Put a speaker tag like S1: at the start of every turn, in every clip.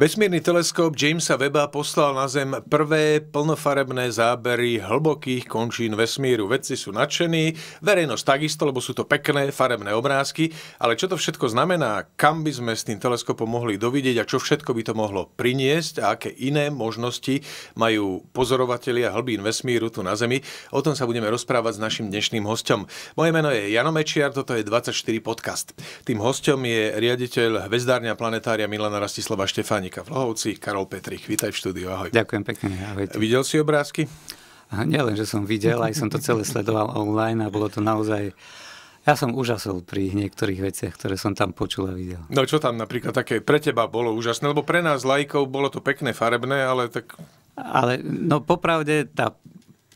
S1: Vesmírny teleskop Jamesa Webba poslal na Zem prvé plnofarebné zábery hlbokých končín vesmíru. Vedci sú nadšení, verejnosť takisto, lebo sú to pekné farebné obrázky, ale čo to všetko znamená, kam by sme s tým teleskopom mohli dovidieť a čo všetko by to mohlo priniesť a aké iné možnosti majú pozorovatelia hlbín vesmíru tu na Zemi, o tom sa budeme rozprávať s našim dnešným hostom. Moje meno je Jano Mečiar, toto je 24 podcast. Tým hostom je riaditeľ hvezdárňa planetária Milana Rastislava Štefánik ekonomika v Karol Petrich, vítaj v štúdiu, ahoj. Ďakujem pekne, ahoj. Videl si obrázky? Nielen, že som videl, aj som to celé sledoval online a bolo to naozaj...
S2: Ja som úžasol pri niektorých veciach, ktoré som tam počul a videl.
S1: No čo tam napríklad také pre teba bolo úžasné? Lebo pre nás lajkov bolo to pekné, farebné, ale tak... Ale
S2: no popravde tá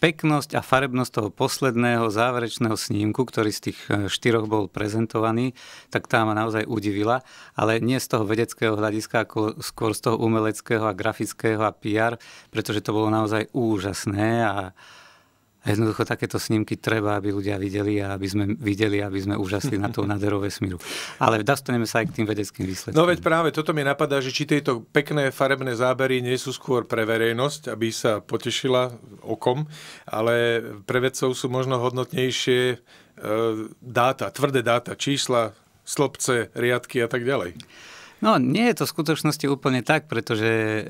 S2: peknosť a farebnosť toho posledného záverečného snímku, ktorý z tých e, štyroch bol prezentovaný, tak tá ma naozaj udivila, ale nie z toho vedeckého hľadiska, ako skôr z toho umeleckého a grafického a PR, pretože to bolo naozaj úžasné a a jednoducho takéto snímky treba, aby ľudia videli a aby sme videli, aby sme úžasli na toho nádherou vesmíru. Ale dostaneme sa aj k tým vedeckým výsledkom. No veď
S1: práve toto mi napadá, že či tieto pekné farebné zábery nie sú skôr pre verejnosť, aby sa potešila okom, ale pre vedcov sú možno hodnotnejšie e, dáta, tvrdé dáta, čísla, slobce, riadky a tak ďalej.
S2: No, nie je to v skutočnosti úplne tak, pretože e,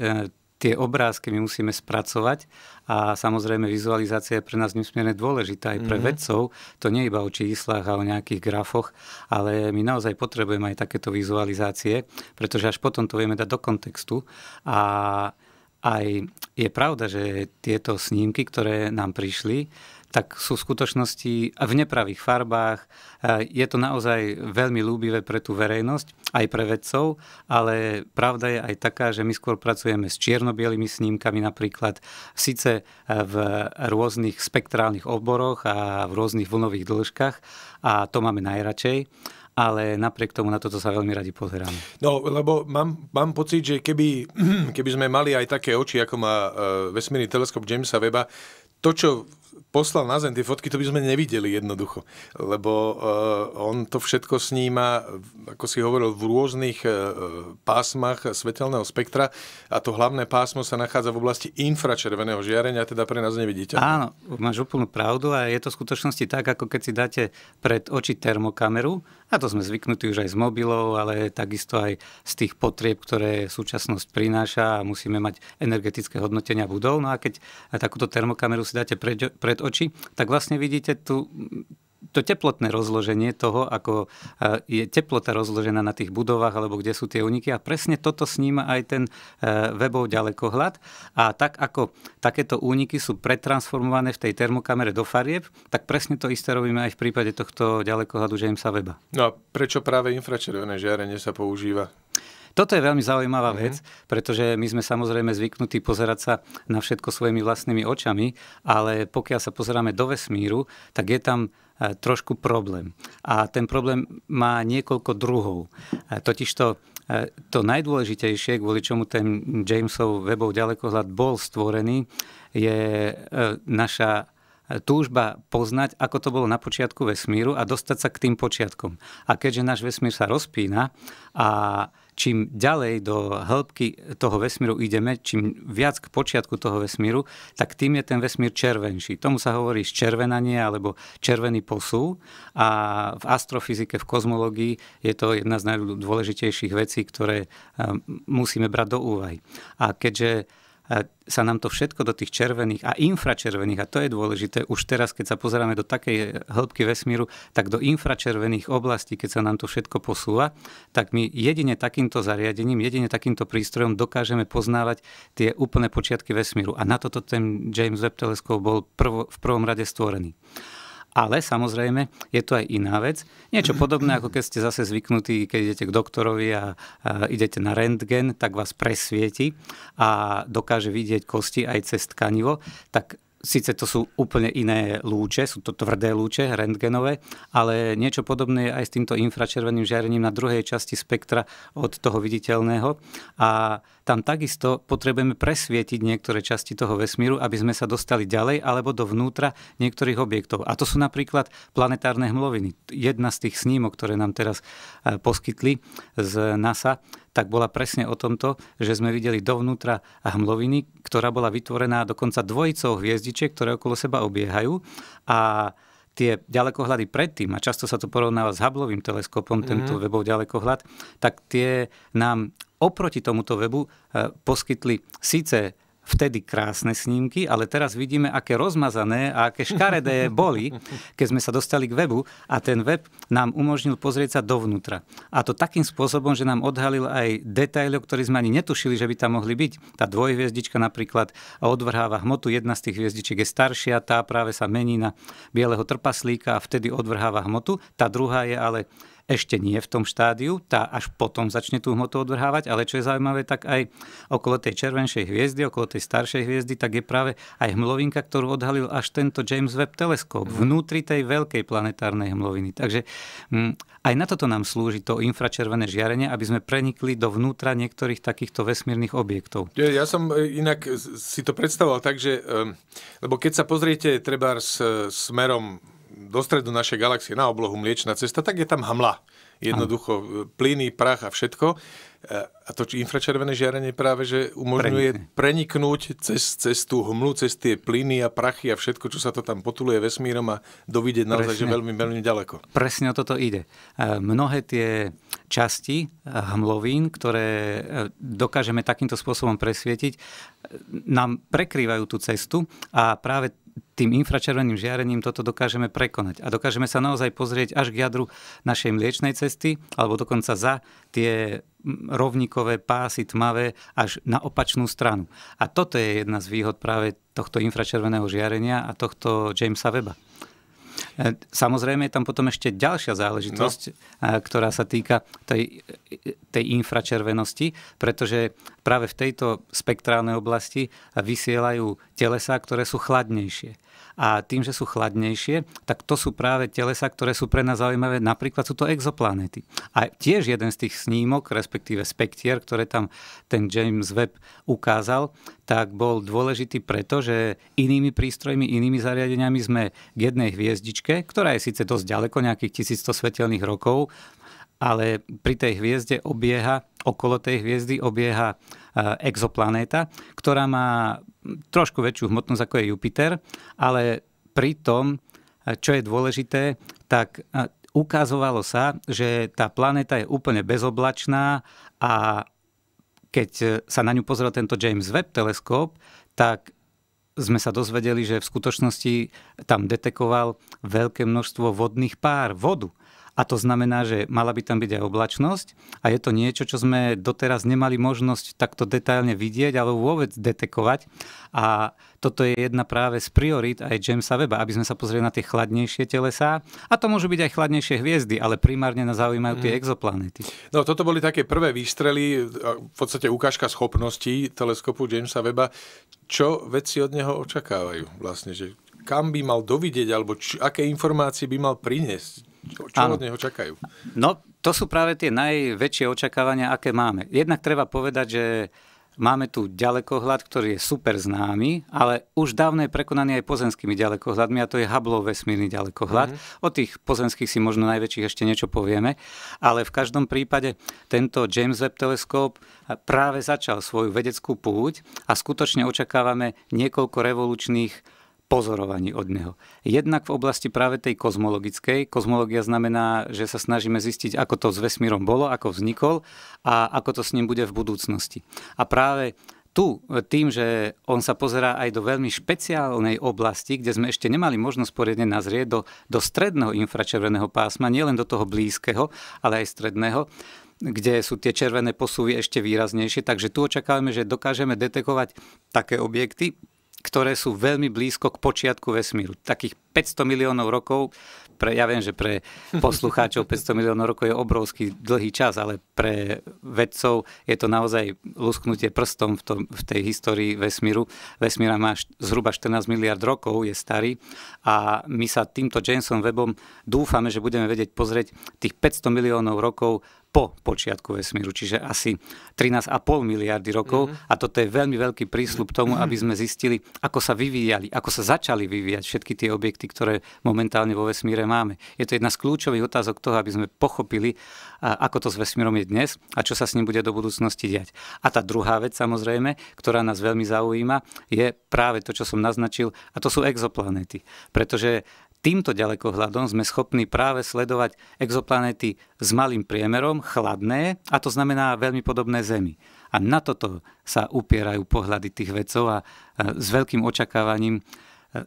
S2: tie obrázky my musíme spracovať a samozrejme vizualizácia je pre nás nesmierne dôležitá aj pre mm-hmm. vedcov. To nie je iba o číslach a o nejakých grafoch, ale my naozaj potrebujeme aj takéto vizualizácie, pretože až potom to vieme dať do kontextu a aj je pravda, že tieto snímky, ktoré nám prišli, tak sú v skutočnosti v nepravých farbách. E, je to naozaj veľmi ľúbivé pre tú verejnosť, aj pre vedcov, ale pravda je aj taká, že my skôr pracujeme s čiernobielými snímkami napríklad, síce e, v rôznych spektrálnych oboroch a v rôznych vlnových dĺžkach a to máme najradšej ale napriek tomu na toto sa veľmi radi pozeráme.
S1: No, lebo mám, mám pocit, že keby, keby sme mali aj také oči, ako má e, vesmírny teleskop Jamesa Weba, to, čo poslal na zem tie fotky, to by sme nevideli jednoducho. Lebo uh, on to všetko sníma, ako si hovoril, v rôznych uh, pásmach svetelného spektra a to hlavné pásmo sa nachádza v oblasti infračerveného žiarenia, teda pre nás nevidíte. Áno, máš úplnú pravdu a je to v skutočnosti tak, ako keď si dáte
S2: pred oči termokameru, a to sme zvyknutí už aj z mobilov, ale takisto aj z tých potrieb, ktoré súčasnosť prináša a musíme mať energetické hodnotenia budov. No a keď takúto termokameru si dáte pred, pred oči, tak vlastne vidíte tu to teplotné rozloženie toho, ako e, je teplota rozložená na tých budovách alebo kde sú tie úniky. A presne toto sníma aj ten e, webov ďalekohľad. A tak ako takéto úniky sú pretransformované v tej termokamere do farieb, tak presne to isté robíme aj v prípade tohto ďalekohľadu sa Weba.
S1: No a prečo práve infračervené žiarenie sa používa
S2: toto je veľmi zaujímavá mm-hmm. vec, pretože my sme samozrejme zvyknutí pozerať sa na všetko svojimi vlastnými očami, ale pokiaľ sa pozeráme do vesmíru, tak je tam e, trošku problém. A ten problém má niekoľko druhov. E, totižto e, to najdôležitejšie, kvôli čomu ten Jamesov webov ďalekohľad bol stvorený, je naša túžba poznať, ako to bolo na počiatku vesmíru a dostať sa k tým počiatkom. A keďže náš vesmír sa rozpína a čím ďalej do hĺbky toho vesmíru ideme, čím viac k počiatku toho vesmíru, tak tým je ten vesmír červenší. Tomu sa hovorí červenanie alebo červený posú a v astrofyzike, v kozmológii je to jedna z najdôležitejších vecí, ktoré eh, musíme brať do úvahy. A keďže sa nám to všetko do tých červených a infračervených, a to je dôležité, už teraz, keď sa pozeráme do takej hĺbky vesmíru, tak do infračervených oblastí, keď sa nám to všetko posúva, tak my jedine takýmto zariadením, jedine takýmto prístrojom dokážeme poznávať tie úplné počiatky vesmíru. A na toto ten James Webb teleskop bol prvo, v prvom rade stvorený. Ale samozrejme, je to aj iná vec. Niečo podobné, ako keď ste zase zvyknutí, keď idete k doktorovi a, a idete na rentgen, tak vás presvieti a dokáže vidieť kosti aj cez tkanivo. Tak Sice to sú úplne iné lúče, sú to tvrdé lúče, rentgenové, ale niečo podobné je aj s týmto infračerveným žiarením na druhej časti spektra od toho viditeľného. A tam takisto potrebujeme presvietiť niektoré časti toho vesmíru, aby sme sa dostali ďalej alebo dovnútra niektorých objektov. A to sú napríklad planetárne hmloviny. Jedna z tých snímok, ktoré nám teraz e, poskytli z NASA, tak bola presne o tomto, že sme videli dovnútra hmloviny, ktorá bola vytvorená dokonca dvojicou hviezdičiek, ktoré okolo seba obiehajú. A tie ďalekohľady predtým, a často sa to porovnáva s Hubbleovým teleskopom, mm. tento webov ďalekohľad, tak tie nám oproti tomuto webu eh, poskytli síce vtedy krásne snímky, ale teraz vidíme, aké rozmazané a aké škaredé boli, keď sme sa dostali k webu a ten web nám umožnil pozrieť sa dovnútra. A to takým spôsobom, že nám odhalil aj detaily, o ktorých sme ani netušili, že by tam mohli byť. Tá dvojhviezdička napríklad odvrháva hmotu, jedna z tých hviezdičiek je staršia, tá práve sa mení na bieleho trpaslíka a vtedy odvrháva hmotu, tá druhá je ale ešte nie v tom štádiu, tá až potom začne tú hmotu odvrhávať, ale čo je zaujímavé, tak aj okolo tej červenšej hviezdy, okolo tej staršej hviezdy, tak je práve aj hmlovinka, ktorú odhalil až tento James Webb teleskop mhm. vnútri tej veľkej planetárnej hmloviny. Takže m, mm, aj na toto nám slúži to infračervené žiarenie, aby sme prenikli dovnútra niektorých takýchto vesmírnych objektov.
S1: Ja som e, inak si to predstavoval tak, že, lebo keď sa pozriete treba s e, smerom do stredu našej galaxie, na oblohu Mliečna cesta, tak je tam hmla. Jednoducho e, plyny, prach a všetko. E, a to infračervené žiarenie práve, že umožňuje Prenikne. preniknúť cez, cez tú hmlu, cez tie plyny a prachy a všetko, čo sa to tam potuluje vesmírom a dovidieť naozaj, Presne. že veľmi, veľmi ďaleko.
S2: Presne o toto ide. E, mnohé tie časti hmlovín, ktoré dokážeme takýmto spôsobom presvietiť, nám prekrývajú tú cestu a práve tým infračerveným žiarením toto dokážeme prekonať. A dokážeme sa naozaj pozrieť až k jadru našej mliečnej cesty, alebo dokonca za tie rovníkové pásy tmavé až na opačnú stranu. A toto je jedna z výhod práve tohto infračerveného žiarenia a tohto Jamesa Weba. E, samozrejme je tam potom ešte ďalšia záležitosť, no. E, ktorá sa týka tej e, tej infračervenosti, pretože práve v tejto spektrálnej oblasti vysielajú telesá, ktoré sú chladnejšie. A tým, že sú chladnejšie, tak to sú práve telesa, ktoré sú pre nás zaujímavé. Napríklad sú to exoplanéty. A tiež jeden z tých snímok, respektíve spektier, ktoré tam ten James Webb ukázal, tak bol dôležitý preto, že inými prístrojmi, inými zariadeniami sme k jednej hviezdičke, ktorá je síce dosť ďaleko, nejakých 1100 svetelných rokov, ale pri tej hviezde obieha, okolo tej hviezdy obieha eh, exoplanéta, ktorá má trošku väčšiu hmotnosť ako je Jupiter, ale pri tom, eh, čo je dôležité, tak eh, ukazovalo sa, že tá planéta je úplne bezoblačná a keď sa na ňu pozrel tento James Webb teleskop, tak sme sa dozvedeli, že v skutočnosti tam detekoval veľké množstvo vodných pár, vodu. A to znamená, že mala by tam byť aj oblačnosť a je to niečo, čo sme doteraz nemali možnosť takto detailne vidieť alebo vôbec detekovať. A toto je jedna práve z priorit aj Jamesa Weba, aby sme sa pozreli na tie chladnejšie telesá. A to môžu byť aj chladnejšie hviezdy, ale primárne nás zaujímajú tie mm. exoplanéty.
S1: No toto boli také prvé výstrely, v podstate ukážka schopností teleskopu Jamesa Weba. Čo vedci od neho očakávajú vlastne, že kam by mal dovidieť, alebo č- aké informácie by mal priniesť čo Áno. od neho čakajú? No, to sú práve tie najväčšie očakávania, aké máme.
S2: Jednak treba povedať, že máme tu ďalekohľad, ktorý je super známy, ale už dávno je prekonaný aj pozemskými ďalekohľadmi a to je Hubble vesmírny ďalekohľad. Mm-hmm. O tých pozemských si možno najväčších ešte niečo povieme, ale v každom prípade tento James Webb teleskop práve začal svoju vedeckú púť a skutočne očakávame niekoľko revolučných pozorovaní od neho. Jednak v oblasti práve tej kozmologickej. Kozmológia znamená, že sa snažíme zistiť, ako to s vesmírom bolo, ako vznikol a ako to s ním bude v budúcnosti. A práve tu, tým, že on sa pozerá aj do veľmi špeciálnej oblasti, kde sme ešte nemali možnosť poriadne nazrieť do, do stredného infračerveného pásma, nielen do toho blízkeho, ale aj stredného, kde sú tie červené posuvy ešte výraznejšie. Takže tu očakávame, že dokážeme detekovať také objekty, ktoré sú veľmi blízko k počiatku vesmíru. Takých 500 miliónov rokov, pre, ja viem, že pre poslucháčov 500 miliónov rokov je obrovský dlhý čas, ale pre vedcov je to naozaj lusknutie prstom v, tom, v tej histórii vesmíru. Vesmíra má zhruba 14 miliard rokov, je starý a my sa týmto Jameson Webom dúfame, že budeme vedieť pozrieť tých 500 miliónov rokov po počiatku vesmíru, čiže asi 13,5 miliardy rokov. Mm-hmm. A toto je veľmi veľký prísľub tomu, mhm. aby sme zistili, ako sa vyvíjali, ako sa začali vyvíjať všetky tie objekty, ktoré momentálne vo vesmíre máme. Je to jedna z kľúčových otázok toho, aby sme pochopili, ako to s vesmírom je dnes a čo sa s ním bude do budúcnosti diať. A tá druhá vec samozrejme, ktorá nás veľmi zaujíma, je práve to, čo som naznačil, a to sú exoplanéty. Pretože týmto ďalekohľadom sme schopní práve sledovať exoplanéty s malým priemerom, chladné, a to znamená veľmi podobné Zemi. A na toto sa upierajú pohľady tých vedcov a e, s veľkým očakávaním e,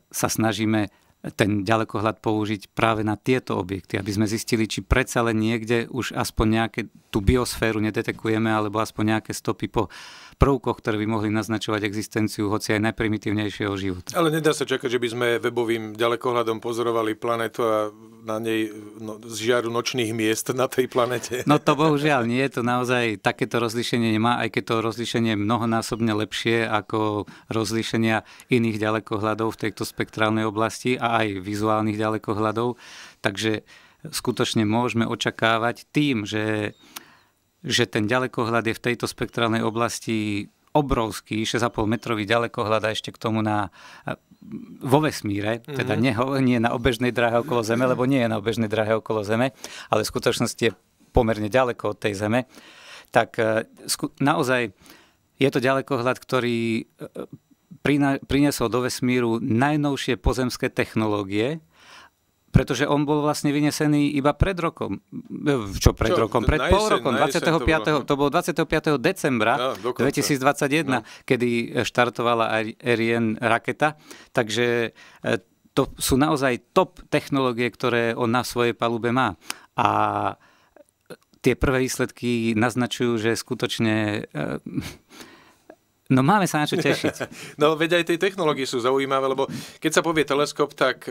S2: sa snažíme ten ďalekohľad použiť práve na tieto objekty, aby sme zistili, či predsa len niekde už aspoň nejaké tú biosféru nedetekujeme, alebo aspoň nejaké stopy po uh, prvkoch, ktoré by mohli naznačovať existenciu hoci aj najprimitívnejšieho života.
S1: Ale nedá sa čakať, že by sme webovým ďalekohľadom pozorovali planetu a na nej no, z žiaru nočných miest na tej planete. No
S2: to bohužiaľ nie, to naozaj takéto rozlíšenie nemá, aj keď to rozlíšenie je mnohonásobne lepšie ako rozlíšenia iných ďalekohľadov v tejto spektrálnej oblasti a aj vizuálnych ďalekohľadov. Takže skutočne môžeme očakávať tým, že že ten ďalekohľad je v tejto spektrálnej oblasti obrovský, 6,5 metrový ďalekohľad a ešte k tomu na, vo vesmíre, mm-hmm. teda mhm. nie, nie na obežnej dráhe okolo Zeme, lebo nie je na obežnej dráhe okolo Zeme, ale v skutočnosti je pomerne ďaleko od tej Zeme, tak e, sku- naozaj je to ďalekohľad, ktorý e, e, prina- priniesol do vesmíru najnovšie pozemské technológie, pretože on bol vlastne vynesený iba pred rokom. Čo pred Čo, rokom? Pred pol rokom, 25. To bolo, no. to bolo 25. decembra no, 2021, no. kedy štartovala Ariane raketa. Takže e, to sú naozaj top technológie, ktoré on na svojej palube má. A e, tie prvé výsledky naznačujú, že skutočne... E, no máme sa na čo tešiť.
S1: no veď aj tie technológie sú zaujímavé, lebo keď sa povie teleskop, tak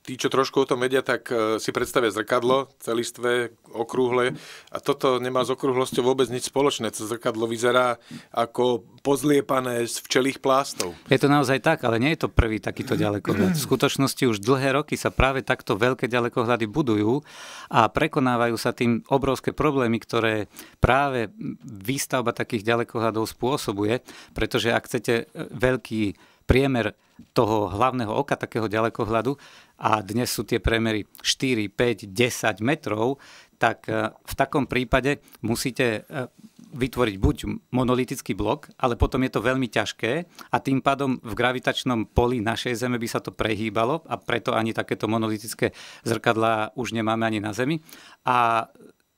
S1: tí, čo trošku o tom vedia, tak e, si predstavia zrkadlo, celistvé, okrúhle a toto nemá s okrúhlosťou vôbec nič spoločné. To zrkadlo vyzerá ako pozliepané z včelých plástov.
S2: Je to naozaj tak, ale nie je to prvý takýto ďalekohľad. V skutočnosti už dlhé roky sa práve takto veľké ďalekohľady budujú a prekonávajú sa tým obrovské problémy, ktoré práve výstavba takých ďalekohľadov spôsobuje, pretože ak chcete e, veľký priemer toho hlavného oka takého ďalekohľadu, a dnes sú tie premery 4, 5, 10 metrov, tak e, v takom prípade musíte e, vytvoriť buď monolitický blok, ale potom je to veľmi ťažké a tým pádom v gravitačnom poli našej Zeme by sa to prehýbalo a preto ani takéto monolitické zrkadlá už nemáme ani na Zemi. A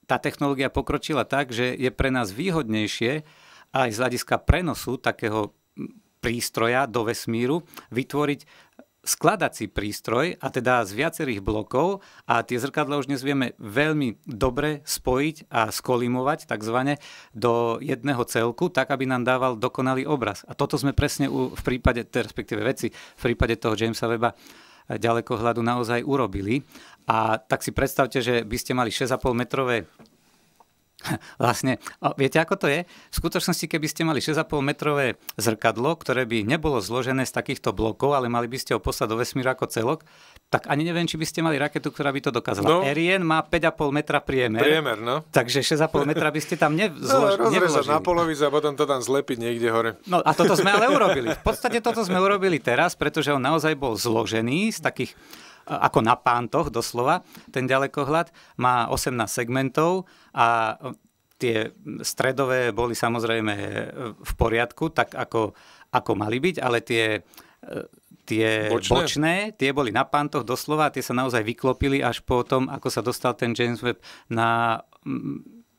S2: tá technológia pokročila tak, že je pre nás výhodnejšie aj z hľadiska prenosu takého prístroja do vesmíru vytvoriť skladací prístroj, a teda z viacerých blokov a tie zrkadla už dnes vieme veľmi dobre spojiť a skolimovať takzvané do jedného celku, tak aby nám dával dokonalý obraz. A toto sme presne u, v prípade, respektíve veci, v prípade toho Jamesa Weba eh, ďalekohľadu naozaj urobili. A tak si predstavte, že by ste mali 6,5 metrové Vlastne, viete ako to je? V skutočnosti, keby ste mali 6,5 metrové zrkadlo, ktoré by nebolo zložené z takýchto blokov, ale mali by ste ho poslať do vesmíru ako celok, tak ani neviem, či by ste mali raketu, ktorá by to dokázala. No. Erien má 5,5 metra priemer. Priemer, no. Takže 6,5 metra by ste tam nevzložili. no, nevložili. na
S1: polovicu a potom to tam zlepiť niekde hore. No a toto sme ale urobili. V podstate toto sme urobili teraz,
S2: pretože on naozaj bol zložený z takých ako na pántoch doslova, ten ďalekohľad. Má 18 segmentov a tie stredové boli samozrejme v poriadku, tak ako, ako mali byť, ale tie, tie bočné. bočné, tie boli na pántoch doslova, tie sa naozaj vyklopili až po tom, ako sa dostal ten James Webb na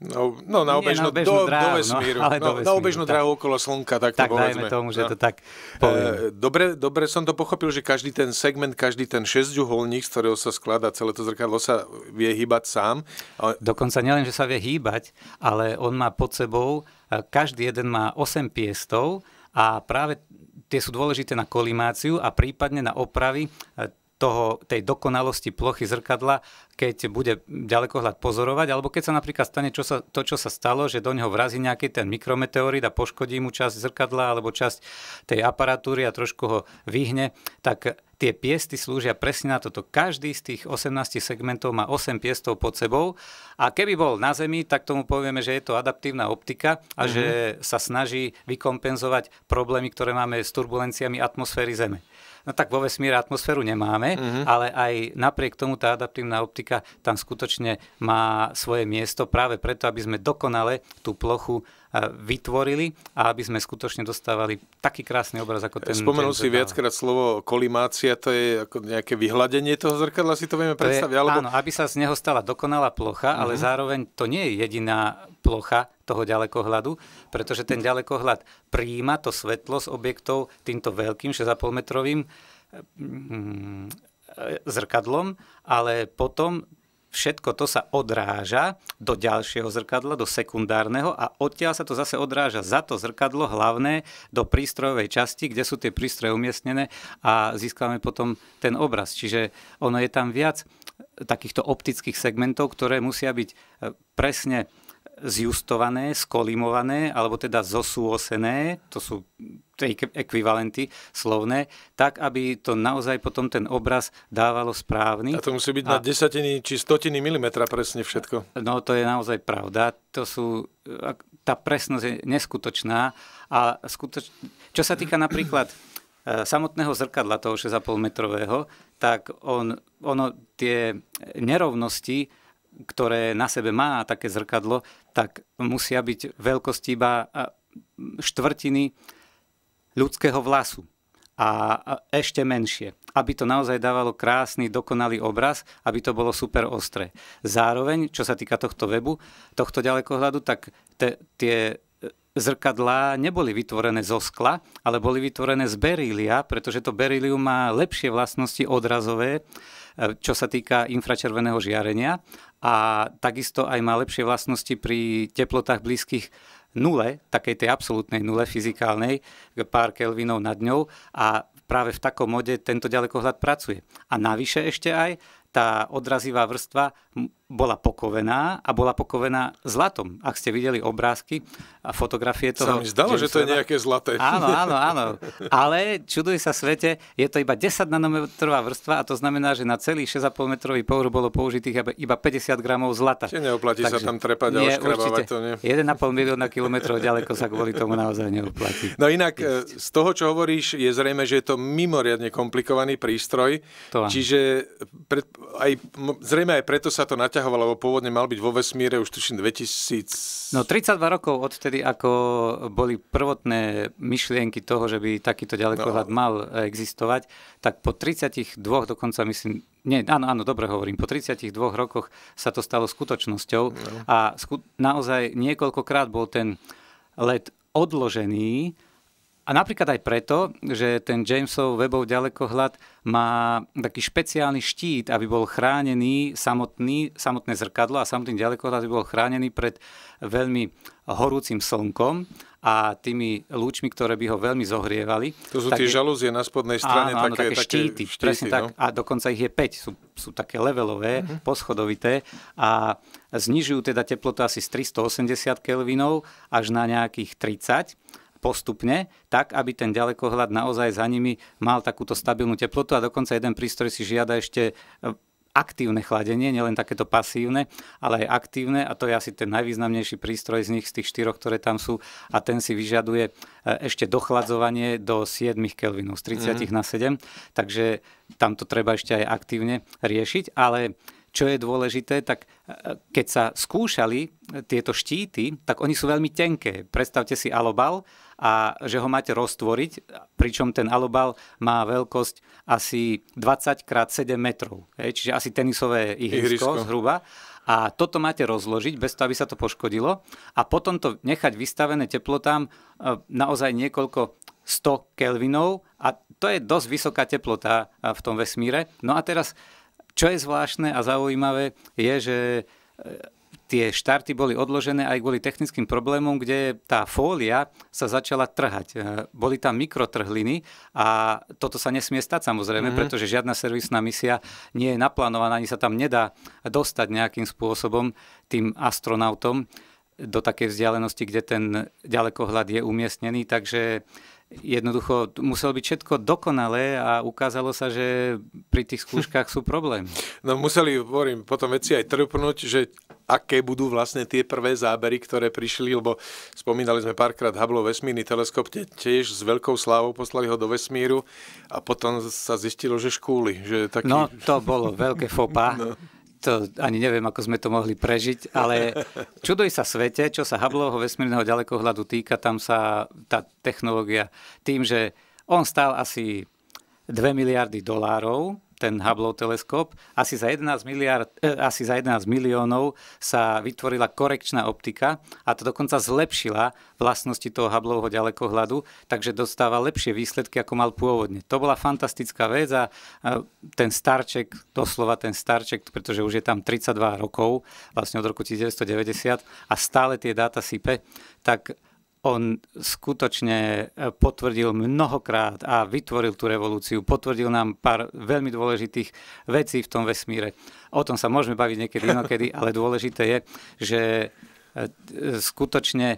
S2: No, no na obežnú, do, dráhu, no, do no, vesmíru. No, ale no, do vesmíru. Na obežnú dráhu
S1: okolo Slnka, tak, tak to povedzme. tomu, že no. to tak e, Dobre, dobre som to pochopil, že každý ten segment, každý ten šesťuholník, z ktorého sa skladá celé to zrkadlo, sa vie hýbať sám. Ale... Dokonca nielen, že sa vie hýbať, ale on má pod sebou,
S2: eh, každý jeden má 8 piestov a práve tie sú dôležité na kolimáciu a prípadne na opravy eh, toho, tej dokonalosti plochy zrkadla, keď bude ďalekohľad pozorovať, alebo keď sa napríklad stane čo sa, to, čo sa stalo, že do neho vrazí nejaký ten mikrometeorit a poškodí mu časť zrkadla alebo časť tej aparatúry a trošku ho vyhne, tak tie piesty slúžia presne na toto. Každý z tých 18 segmentov má 8 piestov pod sebou a keby bol na Zemi, tak tomu povieme, že je to adaptívna optika a mm-hmm. že sa snaží vykompenzovať problémy, ktoré máme s turbulenciami atmosféry Zeme. No tak vo vesmíre atmosféru nemáme, mm-hmm. ale aj napriek tomu tá adaptívna optika matematika tam skutočne má svoje miesto práve preto, aby sme dokonale tú plochu e, vytvorili a aby sme skutočne dostávali taký krásny obraz ako ten. Spomenul si
S1: viackrát slovo kolimácia, to je ako nejaké vyhľadenie toho zrkadla, si to vieme predstaviť. Alebo... Áno,
S2: aby sa z neho stala dokonalá plocha, ale mm-hmm. zároveň to nie je jediná plocha toho ďalekohľadu, pretože ten ďalekohľad príjima to svetlo z objektov týmto veľkým 6,5 metrovým mm, E, zrkadlom, ale potom všetko to sa odráža do ďalšieho zrkadla, do sekundárneho a odtiaľ sa to zase odráža za to zrkadlo hlavné do prístrojovej časti, kde sú tie prístroje umiestnené a získame potom ten obraz. Čiže ono je tam viac takýchto optických segmentov, ktoré musia byť e, presne zjustované, skolimované, alebo teda zosúosené, to sú tie ekvivalenty slovné, tak, aby to naozaj potom ten obraz dávalo správny. A to musí byť a, na desatiny či stotiny milimetra presne všetko. No to je naozaj pravda. To sú, e, tá presnosť je neskutočná. A skutoč, čo sa týka napríklad e, samotného zrkadla, toho 6,5 metrového, tak on, ono tie nerovnosti, ktoré na sebe má také zrkadlo, tak musia byť veľkosti iba štvrtiny ľudského vlasu a ešte menšie, aby to naozaj dávalo krásny, dokonalý obraz, aby to bolo super ostré. Zároveň, čo sa týka tohto webu, tohto ďalekohľadu, tak te, tie e, zrkadlá neboli vytvorené zo skla, ale boli vytvorené z berília, pretože to berílium má lepšie vlastnosti odrazové, čo sa týka infračerveného žiarenia a takisto aj má lepšie vlastnosti pri teplotách blízkych nule, takej tej absolútnej nule fyzikálnej, pár kelvinov nad ňou a práve v takom mode tento ďalekohľad pracuje. A navyše ešte aj tá odrazivá vrstva bola pokovená a bola pokovená zlatom. Ak ste videli obrázky a fotografie toho... Sa mi zdalo, že to je nejaké zlaté. Áno, áno, áno. Ale čuduj sa svete, je to iba 10 nanometrová vrstva a to znamená, že na celý 6,5 metrový povrch bolo použitých iba 50 gramov zlata. Čiže neoplatí Takže, sa tam trepať a oškrabávať určite, to nie. 1,5 milióna kilometrov ďaleko sa kvôli tomu naozaj neoplatí.
S1: No inak Ísť. E, z toho, čo hovoríš, je zrejme, že je to mimoriadne komplikovaný prístroj. To čiže pred, aj, zrejme aj preto sa to na naťahoval, lebo pôvodne mal byť vo vesmíre už tuším 2000...
S2: No 32 rokov odtedy, ako boli prvotné myšlienky toho, že by takýto ďalekohľad no. mal existovať, tak po 32 dokonca myslím, nie, áno, áno, dobre hovorím, po 32 rokoch sa to stalo skutočnosťou no. a sku- naozaj niekoľkokrát bol ten let odložený, a napríklad aj preto, že ten Jamesov webov ďalekohľad má taký špeciálny štít, aby bol chránený samotný, samotné zrkadlo a samotný ďalekohľad aby bol chránený pred veľmi horúcim slnkom a tými lúčmi, ktoré by ho veľmi zohrievali. To sú tak tie je,
S1: žalúzie na spodnej strane, áno, také, áno, také, také štíty, štíty presne no? tak.
S2: A dokonca ich je 5, sú, sú také levelové, uh-huh. poschodovité a znižujú teda teplotu asi z 380 kelvinov až na nejakých 30 postupne, tak aby ten ďalekohľad naozaj za nimi mal takúto stabilnú teplotu a dokonca jeden prístroj si žiada ešte e, aktívne chladenie, nielen takéto pasívne, ale aj aktívne a to je asi ten najvýznamnejší prístroj z nich, z tých štyroch, ktoré tam sú a ten si vyžaduje e, ešte dochladzovanie do 7 Kelvinov, z 30 mm. na 7, takže tam to treba ešte aj aktívne riešiť, ale čo je dôležité, tak e, keď sa skúšali tieto štíty, tak oni sú veľmi tenké. Predstavte si alobal a že ho máte roztvoriť, pričom ten alobal má veľkosť asi 20 x 7 metrov, hej, čiže asi tenisové ihrisko, ihrisko. zhruba. A toto máte rozložiť, bez toho, aby sa to poškodilo. A potom to nechať vystavené teplotám e, naozaj niekoľko 100 kelvinov. A to je dosť vysoká teplota e, v tom vesmíre. No a teraz, čo je zvláštne a zaujímavé, je, že e, tie štarty boli odložené aj kvôli technickým problémom, kde tá fólia sa začala trhať. E, boli tam mikrotrhliny a toto sa nesmie stať samozrejme, mm-hmm. pretože žiadna servisná misia nie je naplánovaná, ani sa tam nedá dostať nejakým spôsobom tým astronautom do takej vzdialenosti, kde ten ďalekohľad je umiestnený, takže jednoducho muselo byť všetko dokonalé a
S1: ukázalo sa, že pri tých skúškach sú problémy. No museli, hovorím, potom veci aj trpnúť, že aké budú vlastne tie prvé zábery, ktoré prišli, lebo spomínali sme párkrát Hubble vesmírny teleskop, tiež s veľkou slávou poslali ho do vesmíru a potom sa zistilo, že škúli. Že taký... No
S2: to bolo veľké fopa. No to ani neviem, ako sme to mohli prežiť, ale čuduj sa svete, čo sa Hubbleho vesmírneho ďalekohľadu týka, tam sa tá technológia tým, že on stál asi 2 miliardy dolárov, ten Hubble teleskop, asi za 11, miliard, eh, asi za 11 miliónov sa vytvorila korekčná optika a to dokonca zlepšila vlastnosti toho Hubbleho ďalekohľadu, takže dostáva lepšie výsledky, ako mal pôvodne. To bola fantastická vec a eh, ten starček, doslova ten starček, pretože už je tam 32 rokov, vlastne od roku 1990 a stále tie dáta sype, tak on skutočne e, potvrdil mnohokrát a vytvoril tú revolúciu. Potvrdil nám pár veľmi dôležitých vecí v tom vesmíre. O tom sa môžeme baviť niekedy inokedy, ale dôležité je, že e, skutočne,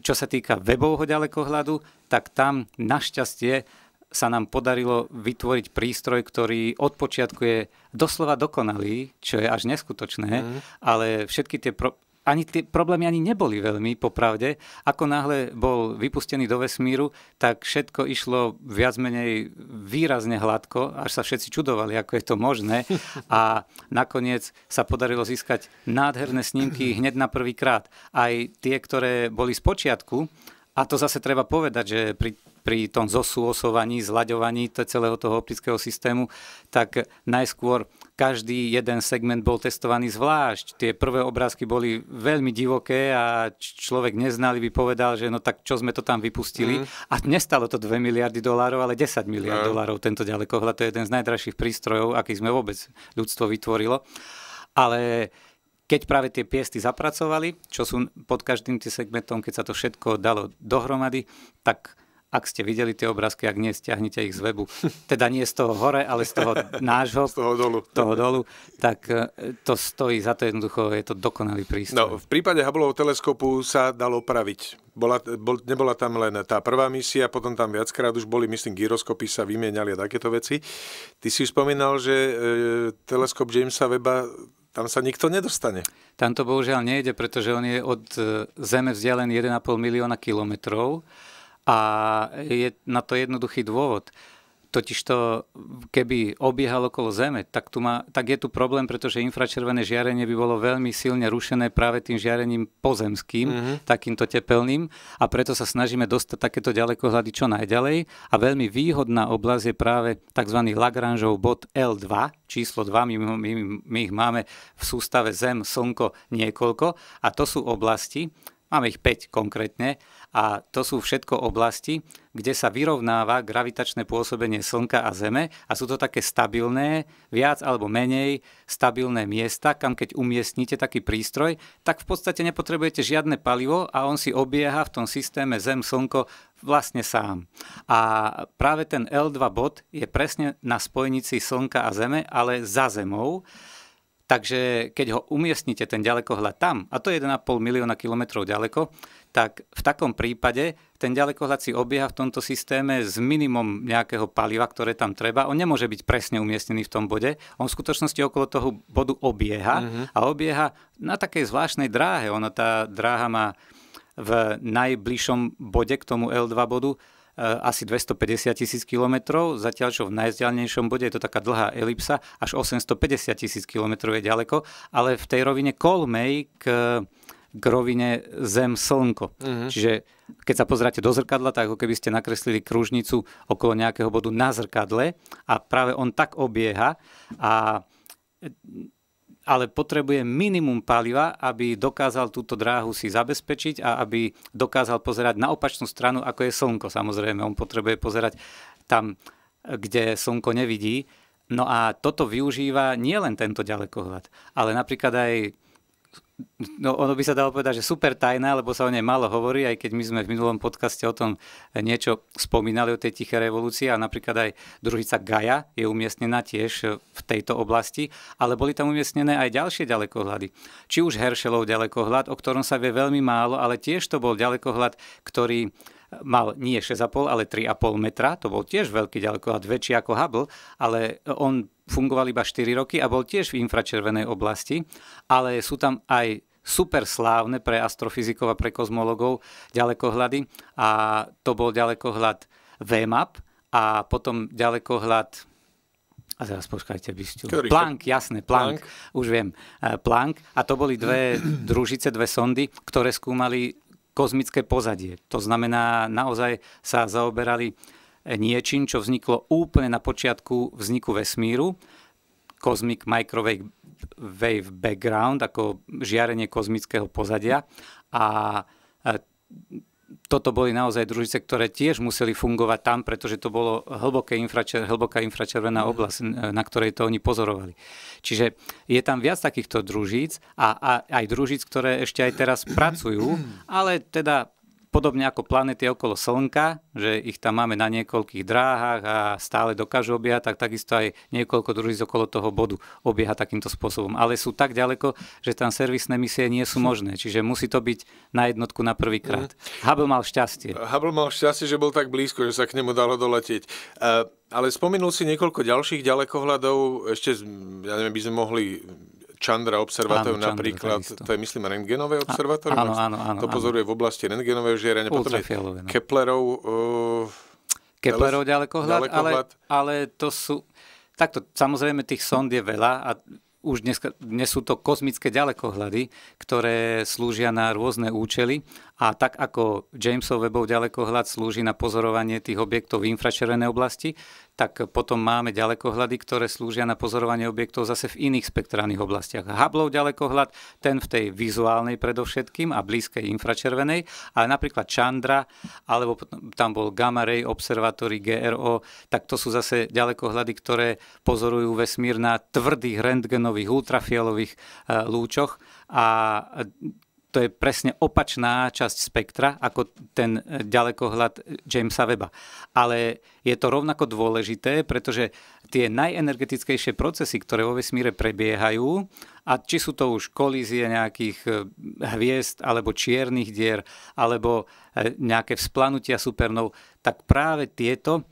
S2: čo sa týka webovho ďalekohľadu, tak tam našťastie sa nám podarilo vytvoriť prístroj, ktorý od počiatku je doslova dokonalý, čo je až neskutočné, mm. ale všetky tie pro- ani tie problémy ani neboli veľmi, popravde. Ako náhle bol vypustený do vesmíru, tak všetko išlo viac menej výrazne hladko, až sa všetci čudovali, ako je to možné. A nakoniec sa podarilo získať nádherné snímky hneď na prvý krát. Aj tie, ktoré boli z počiatku, a to zase treba povedať, že pri, pri tom zosúosovaní, zlaďovaní to celého toho optického systému, tak najskôr každý jeden segment bol testovaný zvlášť. Tie prvé obrázky boli veľmi divoké a človek neznali by povedal, že no tak čo sme to tam vypustili. Mm. A nestalo to 2 miliardy dolárov, ale 10 miliard no. dolárov tento ďalekohľad. To je jeden z najdražších prístrojov, aký sme vôbec ľudstvo vytvorilo. Ale keď práve tie piesty zapracovali, čo sú pod každým tým segmentom, keď sa to všetko dalo dohromady, tak ak ste videli tie obrázky, ak nie, stiahnite ich z webu. Teda nie z toho hore, ale z toho nášho. z toho dolu. Toho dolu. Tak e, to stojí za to jednoducho, je to dokonalý prístroj. No,
S1: v prípade Hubbleho teleskopu sa dalo praviť. Bola, bol, nebola tam len tá prvá misia, potom tam viackrát už boli, myslím, gyroskopy sa vymieniali a takéto veci. Ty si spomínal, že e, teleskop Jamesa Weba tam sa nikto nedostane.
S2: Tam to bohužiaľ nejde, pretože on je od e, Zeme vzdialený 1,5 milióna kilometrov a je na to jednoduchý dôvod. Totiž to keby obiehal okolo Zeme, tak, tu má, tak je tu problém, pretože infračervené žiarenie by bolo veľmi silne rušené práve tým žiarením pozemským, mm-hmm. takýmto tepelným a preto sa snažíme dostať takéto ďalekohľady čo najďalej a veľmi výhodná oblasť je práve tzv. Lagrangeov bod L2, číslo 2, my, my, my ich máme v sústave Zem, Slnko niekoľko a to sú oblasti, máme ich 5 konkrétne, a to sú všetko oblasti, kde sa vyrovnáva gravitačné pôsobenie Slnka a Zeme a sú to také stabilné, viac alebo menej stabilné miesta, kam keď umiestnite taký prístroj, tak v podstate nepotrebujete žiadne palivo a on si obieha v tom systéme Zem-Slnko vlastne sám. A práve ten L2 bod je presne na spojnici Slnka a Zeme, ale za Zemou. Takže keď ho umiestnite, ten ďalekohľad tam, a to je 1,5 milióna kilometrov ďaleko, tak v takom prípade ten ďalekohľad si obieha v tomto systéme s minimum nejakého paliva, ktoré tam treba. On nemôže byť presne umiestnený v tom bode. On v skutočnosti okolo toho bodu obieha uh-huh. a obieha na takej zvláštnej dráhe. Ono tá dráha má v najbližšom bode k tomu L2 bodu e, asi 250 tisíc kilometrov, zatiaľ čo v najzdialnejšom bode je to taká dlhá elipsa, až 850 tisíc kilometrov je ďaleko, ale v tej rovine kolmej k k rovine Zem-Slnko. Mm-hmm. Čiže keď sa pozeráte do zrkadla, tak ako keby ste nakreslili kružnicu okolo nejakého bodu na zrkadle a práve on tak obieha, a, ale potrebuje minimum paliva, aby dokázal túto dráhu si zabezpečiť a aby dokázal pozerať na opačnú stranu, ako je Slnko. Samozrejme, on potrebuje pozerať tam, kde Slnko nevidí. No a toto využíva nielen tento ďalekohľad, ale napríklad aj No, ono by sa dalo povedať, že super tajná, lebo sa o nej málo hovorí, aj keď my sme v minulom podcaste o tom niečo spomínali, o tej tichej revolúcii a napríklad aj družica Gaja je umiestnená tiež v tejto oblasti, ale boli tam umiestnené aj ďalšie ďalekohľady. Či už Herschelov ďalekohľad, o ktorom sa vie veľmi málo, ale tiež to bol ďalekohľad, ktorý mal nie 6,5, ale 3,5 metra, to bol tiež veľký ďalekohľad, väčší ako Hubble, ale on fungoval iba 4 roky a bol tiež v infračervenej oblasti, ale sú tam aj super slávne pre astrofyzikov a pre kozmologov ďalekohľady a to bol ďalekohľad VMAP a potom ďalekohľad a teraz počkajte, by ste... Plank, jasné, Plank, Plank, už viem. E, Plank. A to boli dve družice, dve sondy, ktoré skúmali kozmické pozadie. To znamená, naozaj sa zaoberali niečím, čo vzniklo úplne na počiatku vzniku vesmíru. Cosmic Microwave Wave Background, ako žiarenie kozmického pozadia. A e, toto boli naozaj družice, ktoré tiež museli fungovať tam, pretože to bolo hlboké infračer, hlboká infračervená mhm. oblasť, na ktorej to oni pozorovali. Čiže je tam viac takýchto družíc a, a aj družíc, ktoré ešte aj teraz pracujú, ale teda podobne ako planety okolo Slnka, že ich tam máme na niekoľkých dráhach a stále dokážu obiehať, tak takisto aj niekoľko družíc okolo toho bodu obieha takýmto spôsobom. Ale sú tak ďaleko, že tam servisné misie nie sú možné, čiže musí to byť na jednotku na prvýkrát. Mm. Hubble mal
S1: šťastie. Hubble mal šťastie, že bol tak blízko, že sa k nemu dalo doletieť. Uh... Ale spomenul si niekoľko ďalších ďalekohľadov, ešte, ja neviem, by sme mohli Čandra observatórium napríklad, to je myslím rentgenové observatórium, áno, áno, áno, to áno. pozoruje v oblasti rentgenového žiarenia, potom je no. Keplerov, uh, Keplerov ďalekohľad, ďalekohľad.
S2: Ale, ale to sú, takto, samozrejme tých sond je veľa a už dnes, dnes sú to kozmické ďalekohľady, ktoré slúžia na rôzne účely a tak ako Jamesov webov ďalekohľad slúži na pozorovanie tých objektov v infračervenej oblasti, tak potom máme ďalekohľady, ktoré slúžia na pozorovanie objektov zase v iných spektrálnych oblastiach. Hubbleov ďalekohľad, ten v tej vizuálnej predovšetkým a blízkej infračervenej, ale napríklad Chandra, alebo tam bol Gamma Ray Observatory GRO, tak to sú zase ďalekohľady, ktoré pozorujú vesmír na tvrdých rentgenových ultrafialových eh, lúčoch a to je presne opačná časť spektra ako ten e, ďalekohľad e, Jamesa Weba. Ale je to rovnako dôležité, pretože tie najenergetickejšie procesy, ktoré vo vesmíre prebiehajú, a či sú to už kolízie nejakých e, hviezd alebo čiernych dier, alebo nejaké vzplanutia supernov, tak práve tieto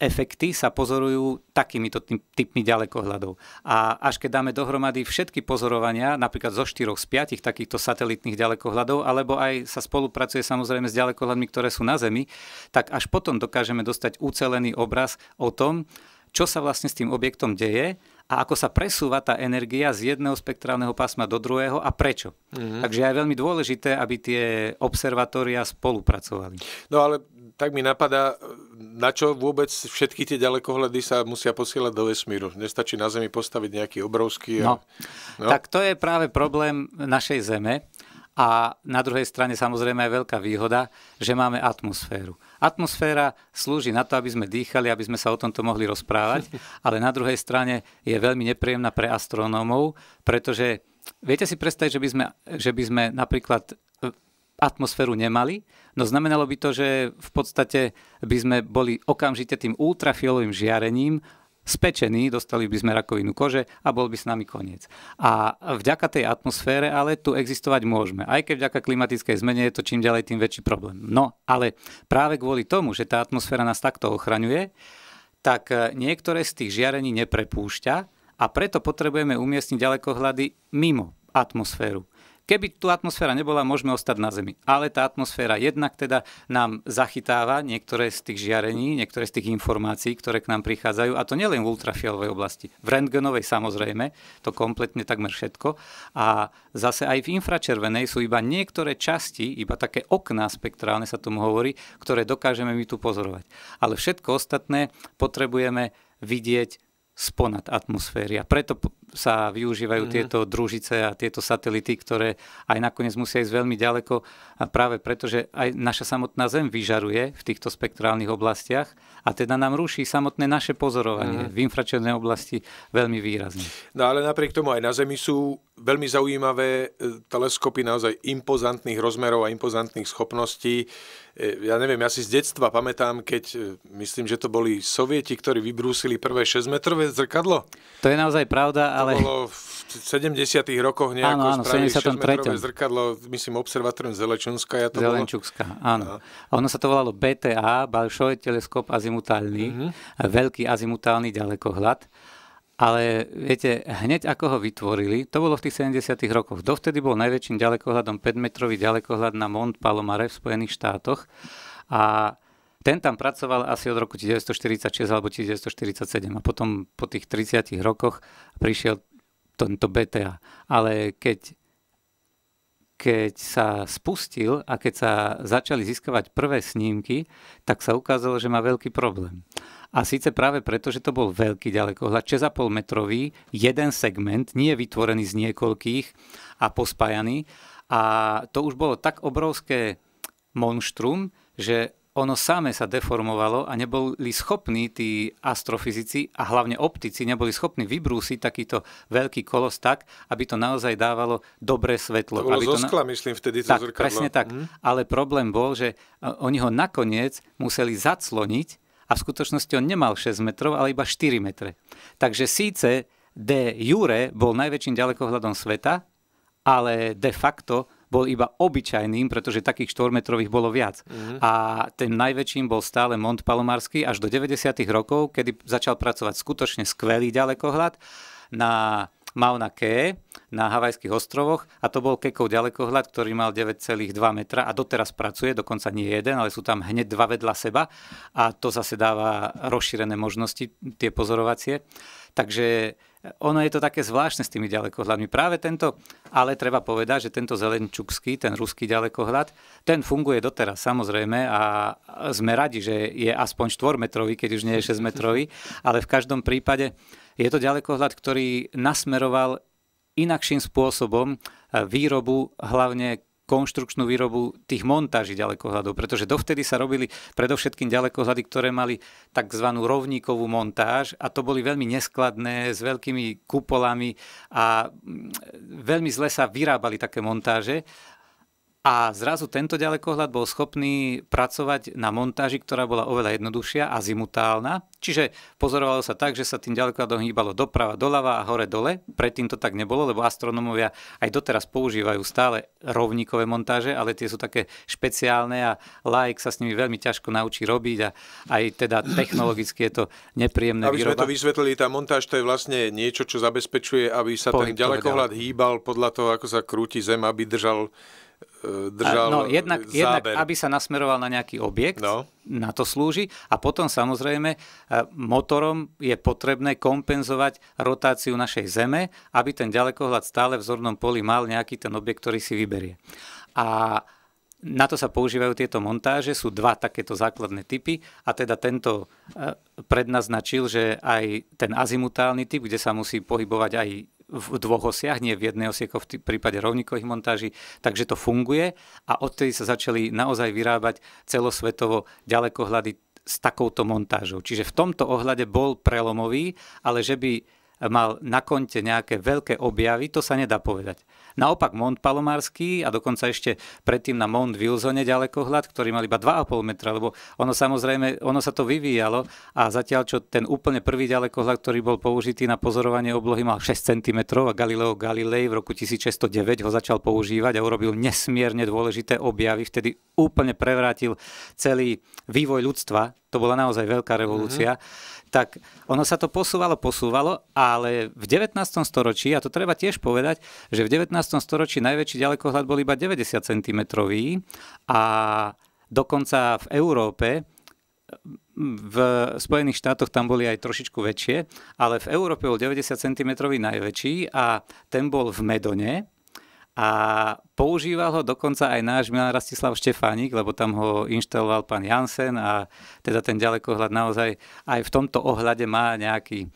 S2: efekty sa pozorujú takýmito typmi ďalekohľadov. A až keď dáme dohromady všetky pozorovania, napríklad zo 4 z 5 takýchto satelitných ďalekohľadov, alebo aj sa spolupracuje samozrejme s ďalekohľadmi, ktoré sú na Zemi, tak až potom dokážeme dostať ucelený obraz o tom, čo sa vlastne s tým objektom deje a ako sa presúva tá energia z jedného spektrálneho pásma do druhého a prečo. Mm-hmm. Takže je veľmi dôležité, aby tie observatória spolupracovali.
S1: No ale tak mi napadá, e, na čo vôbec všetky tie ďalekohľady sa musia posielať do vesmíru. Nestačí na Zemi postaviť nejaký obrovský... A... E, no. no, tak
S2: to je práve problém našej Zeme. A na druhej strane samozrejme je veľká výhoda, že máme atmosféru. Atmosféra slúži na to, aby sme dýchali, aby sme sa o tomto mohli rozprávať, ale na druhej strane je veľmi nepríjemná pre astronómov, pretože viete si predstaviť, že by sme, že by sme napríklad atmosféru nemali, no znamenalo by to, že v podstate by sme boli okamžite tým ultrafialovým žiarením spečení, dostali by sme rakovinu kože a bol by s nami koniec. A vďaka tej atmosfére ale tu existovať môžeme. Aj keď vďaka klimatickej zmene je to čím ďalej tým väčší problém. No, ale práve kvôli tomu, že tá atmosféra nás takto ochraňuje, tak e, niektoré z tých žiarení neprepúšťa a preto potrebujeme umiestniť ďalekohľady mimo atmosféru. Keby tu atmosféra nebola, môžeme ostať na Zemi. Ale tá atmosféra jednak teda nám zachytáva niektoré z tých žiarení, niektoré z tých informácií, ktoré k nám prichádzajú, a to nielen v ultrafialovej oblasti. V rentgenovej samozrejme, to kompletne takmer všetko. A zase aj v infračervenej sú iba niektoré časti, iba také okná spektrálne sa tomu hovorí, ktoré dokážeme my tu pozorovať. Ale všetko ostatné potrebujeme vidieť sponad atmosféry. A preto sa využívajú mm-hmm. tieto družice a tieto satelity, ktoré aj nakoniec musia ísť veľmi ďaleko a práve preto, že aj naša samotná Zem vyžaruje v týchto spektrálnych oblastiach a teda nám ruší samotné naše pozorovanie mm-hmm. v infračernej oblasti veľmi výrazne.
S1: No ale napriek tomu aj na Zemi sú veľmi zaujímavé e, teleskopy naozaj impozantných rozmerov a impozantných schopností E, ja neviem, ja si z detstva pamätám, keď e, myslím, že to boli sovieti, ktorí vybrúsili prvé 6-metrové zrkadlo. To je naozaj pravda, ale... To bolo v 70 rokoch nejako áno, áno, spravili 6-metrové zrkadlo, myslím, observatórium Zelečunska. Ja to Zelenčukská, bolo... áno. No.
S2: A ono sa to volalo BTA, Balšoj teleskop azimutálny, mm-hmm. veľký azimutálny ďalekohľad. Ale viete, hneď ako ho vytvorili, to bolo v tých 70. rokoch. Dovtedy bol najväčším ďalekohľadom 5-metrový ďalekohľad na Mont Palomare v Spojených štátoch. A ten tam pracoval asi od roku 1946 alebo 1947 a potom po tých 30 rokoch prišiel tento BTA. Ale keď, keď sa spustil a keď sa začali získavať prvé snímky, tak sa ukázalo, že má veľký problém. A síce práve preto, že to bol veľký ďalekohľad, 6,5 metrový, jeden segment, nie je vytvorený z niekoľkých a pospájaný. A to už bolo tak obrovské monštrum, že ono samé sa deformovalo a neboli schopní tí astrofyzici a hlavne optici neboli schopní vybrúsiť takýto veľký kolos tak, aby to naozaj dávalo dobré svetlo. To bolo aby zo to na... skla, myslím, vtedy to tak, zrkadlo. presne tak. Hm? Ale problém bol, že e, oni ho nakoniec museli zacloniť a v skutočnosti on nemal 6 metrov, ale iba 4 metre. Takže síce de jure bol najväčším ďalekohľadom sveta, ale de facto bol iba obyčajným, pretože takých 4 metrových bolo viac. Mm-hmm. A ten najväčším bol stále Mont Palomarský až do 90. rokov, kedy začal pracovať skutočne skvelý ďalekohľad na Mauna Kea na Havajských ostrovoch a to bol Kekov ďalekohľad, ktorý mal 9,2 metra a doteraz pracuje, dokonca nie jeden, ale sú tam hneď dva vedľa seba a to zase dáva rozšírené možnosti, tie pozorovacie. Takže ono je to také zvláštne s tými ďalekohľadmi. Práve tento, ale treba povedať, že tento zelenčukský, ten ruský ďalekohľad, ten funguje doteraz samozrejme a sme radi, že je aspoň 4-metrový, keď už nie je 6-metrový, ale v každom prípade je to ďalekohľad, ktorý nasmeroval inakším spôsobom výrobu hlavne konštrukčnú výrobu tých montáží ďalekohľadov, pretože dovtedy sa robili predovšetkým ďalekohľady, ktoré mali tzv. rovníkovú montáž a to boli veľmi neskladné, s veľkými kupolami a mm, veľmi zle sa vyrábali také montáže a zrazu tento ďalekohľad bol schopný pracovať na montáži, ktorá bola oveľa jednoduchšia, zimutálna. Čiže pozorovalo sa tak, že sa tým ďalekohľadom hýbalo doprava, doľava a hore, dole. Predtým to tak nebolo, lebo astronómovia aj doteraz používajú stále rovníkové montáže, ale tie sú také špeciálne a laik sa s nimi veľmi ťažko naučí robiť a aj teda technologicky je to nepríjemné Aby výroba. sme to
S1: vysvetlili, tá montáž to je vlastne niečo, čo zabezpečuje, aby sa Pohyb ten ďalekohľad hýbal podľa toho, ako sa krúti Zem, aby držal E, držal no, jednak, záber. jednak,
S2: aby sa nasmeroval na nejaký objekt, no. na to slúži. A potom samozrejme e, motorom je potrebné kompenzovať rotáciu našej Zeme, aby ten ďalekohľad stále v zornom poli mal nejaký ten objekt, ktorý si vyberie. A na to sa používajú tieto montáže, sú dva takéto základné typy a teda tento e, prednaznačil, že aj ten azimutálny typ, kde sa musí pohybovať aj v dvoch osiach, nie v jednej osi, ako v prípade rovníkových montáží, takže to funguje a odtedy sa začali naozaj vyrábať celosvetovo ďalekohľady s takouto montážou. Čiže v tomto ohľade bol prelomový, ale že by mal na konte nejaké veľké objavy, to sa nedá povedať. Naopak Mont Palomarský a dokonca ešte predtým na Mont Wilsone ďalekohľad, ktorý mal iba 2,5 metra, lebo ono samozrejme, ono sa to vyvíjalo a zatiaľ čo ten úplne prvý ďalekohľad, ktorý bol použitý na pozorovanie oblohy, mal 6 cm a Galileo Galilei v roku 1609 ho začal používať a urobil nesmierne dôležité objavy, vtedy úplne prevrátil celý vývoj ľudstva to bola naozaj veľká revolúcia, uh-huh. tak ono sa to posúvalo, posúvalo, ale v 19. storočí, a to treba tiež povedať, že v 19. storočí najväčší ďalekohľad bol iba 90 cm a dokonca v Európe v Spojených štátoch tam boli aj trošičku väčšie, ale v Európe bol 90 cm najväčší a ten bol v Medone, a používal ho dokonca aj náš Milan Rastislav Štefánik, lebo tam ho inštaloval pán Jansen a teda ten ďalekohľad naozaj aj v tomto ohľade má nejaký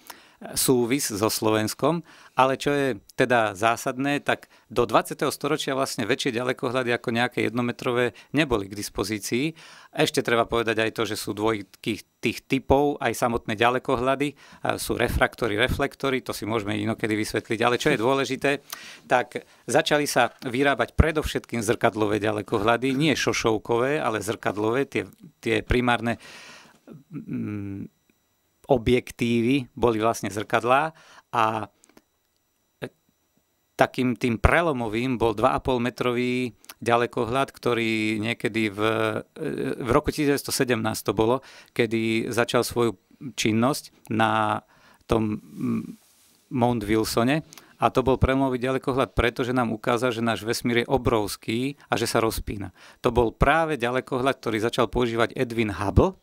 S2: súvis so Slovenskom, ale čo je teda zásadné, tak do 20. storočia vlastne väčšie ďalekohľady ako nejaké jednometrové neboli k dispozícii. Ešte treba povedať aj to, že sú dvojky tých typov, aj samotné ďalekohľady, e, sú refraktory, reflektory, to si môžeme inokedy vysvetliť, ale čo je dôležité, tak začali sa vyrábať predovšetkým zrkadlové ďalekohľady, nie šošovkové, ale zrkadlové, tie, tie primárne objektívy boli vlastne zrkadlá a e, takým tým prelomovým bol 2,5 metrový ďalekohľad, ktorý niekedy v, e, v roku 1917 to bolo, kedy začal svoju činnosť na tom mm, Mount Wilsone a to bol prelomový ďalekohľad, pretože nám ukázal, že náš vesmír je obrovský a že sa rozpína. To bol práve ďalekohľad, ktorý začal používať Edwin Hubble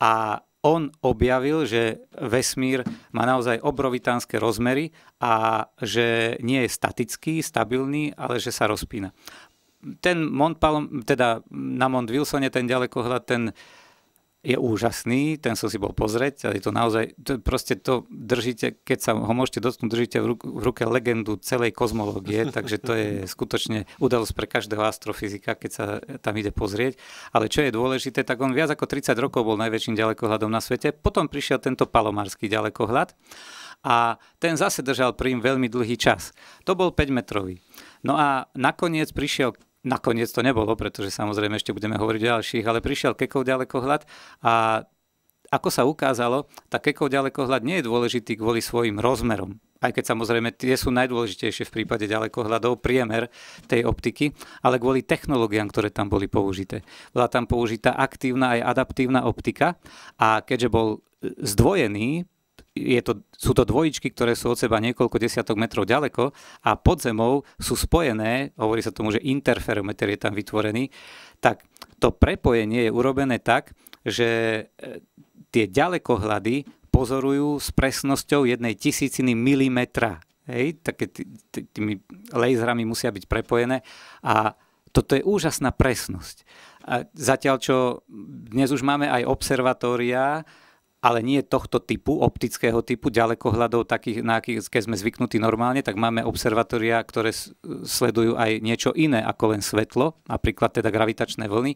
S2: a on objavil, že vesmír má naozaj obrovitánske rozmery a že nie je statický, stabilný, ale že sa rozpína. Ten Mont Palom, teda na Mont Wilsone, ten ďalekohľad, ten uh, je úžasný, ten som si bol pozrieť, ale je to naozaj, to, proste to držíte, keď sa ho môžete dotknúť, držíte v, ruk, v ruke legendu celej kozmológie, takže to je skutočne udalosť pre každého astrofyzika, keď sa tam ide pozrieť. Ale čo je dôležité, tak on viac ako 30 rokov bol najväčším ďalekohľadom na svete, potom prišiel tento palomarský ďalekohľad a ten zase držal príjm veľmi dlhý čas. To bol 5-metrový. No a nakoniec prišiel Nakoniec to nebolo, pretože samozrejme ešte budeme hovoriť o ďalších, ale prišiel Kekov ďalekohľad a ako sa ukázalo, tak Kekov ďalekohľad nie je dôležitý kvôli svojim rozmerom, aj keď samozrejme tie sú najdôležitejšie v prípade ďalekohľadov, priemer tej optiky, ale kvôli technológiám, ktoré tam boli použité. Bola tam použitá aktívna aj adaptívna optika a keďže bol zdvojený je to, sú to dvojičky, ktoré sú od seba niekoľko desiatok metrov ďaleko a pod zemou sú spojené, hovorí sa tomu, že interferometer je tam vytvorený, tak to prepojenie je urobené tak, že e, tie ďalekohľady pozorujú s presnosťou jednej tisíciny milimetra. Hej, také tými laserami musia byť prepojené a toto je úžasná presnosť. A zatiaľ, čo dnes už máme aj observatória, ale nie tohto typu, optického typu, ďalekohľadov, takých, na akých keď sme zvyknutí normálne, tak máme observatória, ktoré sledujú aj niečo iné ako len svetlo, napríklad teda gravitačné vlny.